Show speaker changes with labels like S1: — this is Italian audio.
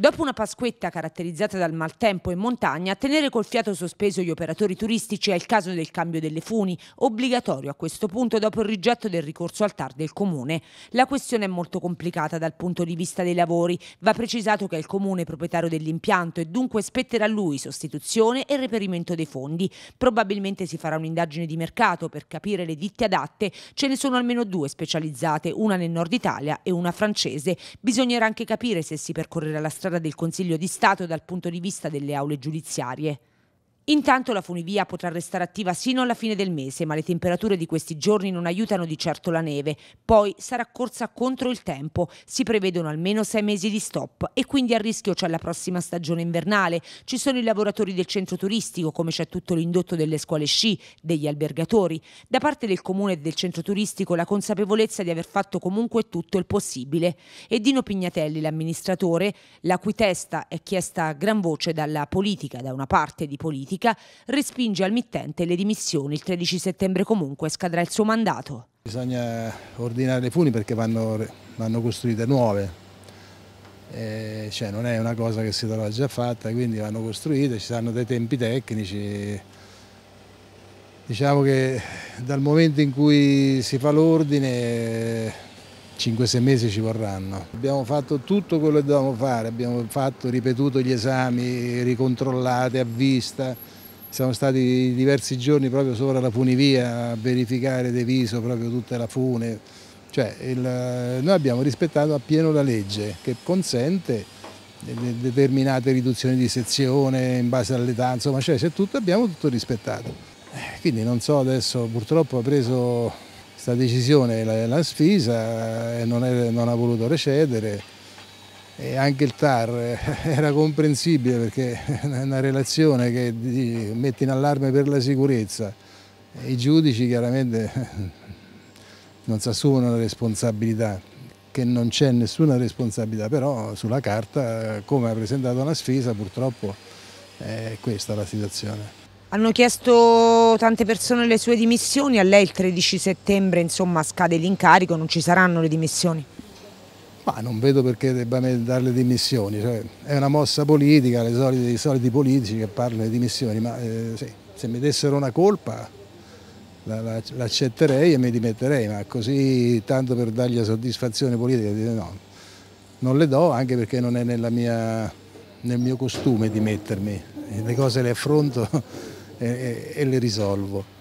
S1: Dopo una Pasquetta caratterizzata dal maltempo in montagna, tenere col fiato sospeso gli operatori turistici è il caso del cambio delle funi, obbligatorio a questo punto dopo il rigetto del ricorso al TAR del Comune. La questione è molto complicata dal punto di vista dei lavori. Va precisato che è il Comune proprietario dell'impianto e dunque spetterà a lui sostituzione e reperimento dei fondi. Probabilmente si farà un'indagine di mercato per capire le ditte adatte. Ce ne sono almeno due specializzate, una nel nord Italia e una francese. Bisognerà anche capire se si percorrerà la strada strada del Consiglio di Stato dal punto di vista delle aule giudiziarie. Intanto la funivia potrà restare attiva sino alla fine del mese, ma le temperature di questi giorni non aiutano di certo la neve. Poi sarà corsa contro il tempo, si prevedono almeno sei mesi di stop e quindi a rischio c'è la prossima stagione invernale. Ci sono i lavoratori del centro turistico, come c'è tutto l'indotto delle scuole sci, degli albergatori. Da parte del comune e del centro turistico la consapevolezza di aver fatto comunque tutto il possibile. E Dino Pignatelli, l'amministratore, la cui testa è chiesta a gran voce dalla politica, da una parte di politica, politica, respinge al mittente le dimissioni. Il 13 settembre comunque scadrà il suo mandato.
S2: Bisogna ordinare le funi perché vanno, vanno costruite nuove. Eh, cioè non è una cosa che si trova già fatta, quindi vanno costruite, ci saranno dei tempi tecnici. Diciamo che dal momento in cui si fa l'ordine 5-6 mesi ci vorranno. Abbiamo fatto tutto quello che dovevamo fare, abbiamo fatto, ripetuto gli esami, ricontrollate a vista, siamo stati diversi giorni proprio sopra la funivia a verificare de viso proprio tutta la fune, cioè il, noi abbiamo rispettato appieno la legge che consente determinate riduzioni di sezione in base all'età, insomma cioè, se tutto abbiamo tutto rispettato. Eh, quindi non so adesso purtroppo ha preso questa decisione la, la sfisa e non, è, non ha voluto recedere e anche il TAR eh, era comprensibile perché è una relazione che mette in allarme per la sicurezza. I giudici chiaramente non si assumono la responsabilità, che non c'è nessuna responsabilità, però sulla carta come ha presentato la sfisa purtroppo eh, è questa la situazione.
S1: Hanno chiesto tante persone le sue dimissioni, a lei il 13 settembre insomma, scade l'incarico, non ci saranno le dimissioni?
S2: Ma non vedo perché debbano dare le dimissioni, cioè, è una mossa politica, solite, i soliti politici che parlano di dimissioni, ma eh, sì, se mi dessero una colpa l'accetterei la, la, e mi dimetterei, ma così tanto per dargli la soddisfazione politica, no, non le do anche perché non è mia, nel mio costume dimettermi, le cose le affronto e, e le risolvo.